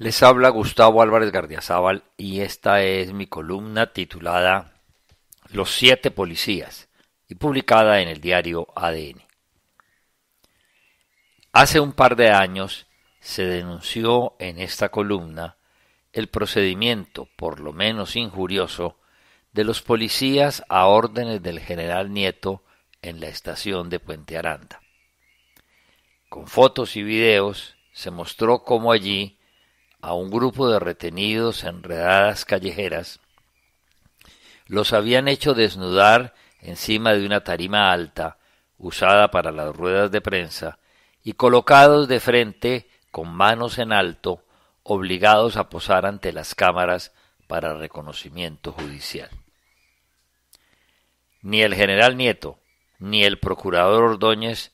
Les habla Gustavo Álvarez Gardiazabal y esta es mi columna titulada Los siete policías y publicada en el diario ADN. Hace un par de años se denunció en esta columna el procedimiento, por lo menos injurioso, de los policías a órdenes del general Nieto en la estación de Puente Aranda. Con fotos y videos se mostró cómo allí a un grupo de retenidos en redadas callejeras, los habían hecho desnudar encima de una tarima alta, usada para las ruedas de prensa, y colocados de frente, con manos en alto, obligados a posar ante las cámaras para reconocimiento judicial. Ni el general Nieto ni el procurador Ordóñez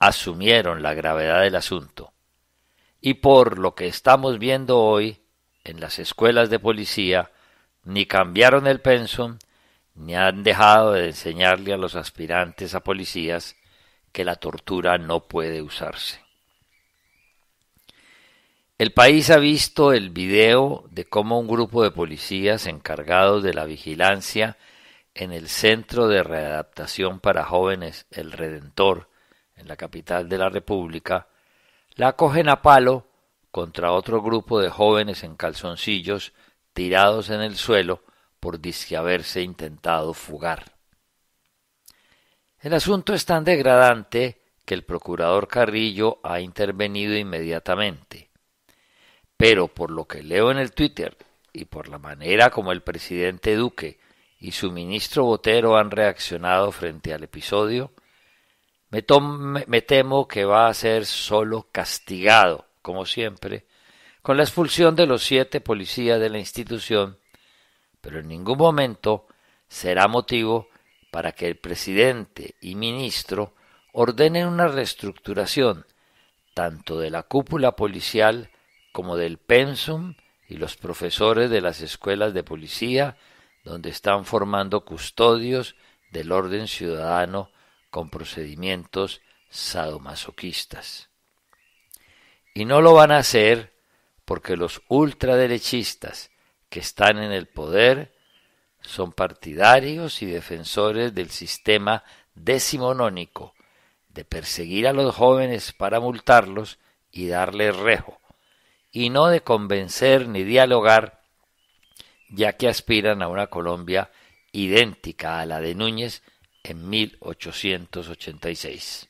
asumieron la gravedad del asunto, y por lo que estamos viendo hoy en las escuelas de policía, ni cambiaron el pensum, ni han dejado de enseñarle a los aspirantes a policías que la tortura no puede usarse. El país ha visto el video de cómo un grupo de policías encargados de la vigilancia en el Centro de Readaptación para Jóvenes El Redentor, en la capital de la República, la cogen a palo contra otro grupo de jóvenes en calzoncillos tirados en el suelo por disque haberse intentado fugar. El asunto es tan degradante que el procurador Carrillo ha intervenido inmediatamente. Pero por lo que leo en el Twitter y por la manera como el presidente Duque y su ministro Botero han reaccionado frente al episodio, me, temo que va a ser solo castigado, como siempre, con la expulsión de los siete policías de la institución, pero en ningún momento será motivo para que el presidente y ministro ordenen una reestructuración tanto de la cúpula policial como del pensum y los profesores de las escuelas de policía donde están formando custodios del orden ciudadano con procedimientos sadomasoquistas. Y no lo van a hacer porque los ultraderechistas que están en el poder son partidarios y defensores del sistema decimonónico de perseguir a los jóvenes para multarlos y darles rejo, y no de convencer ni dialogar, ya que aspiran a una Colombia idéntica a la de Núñez en 1886.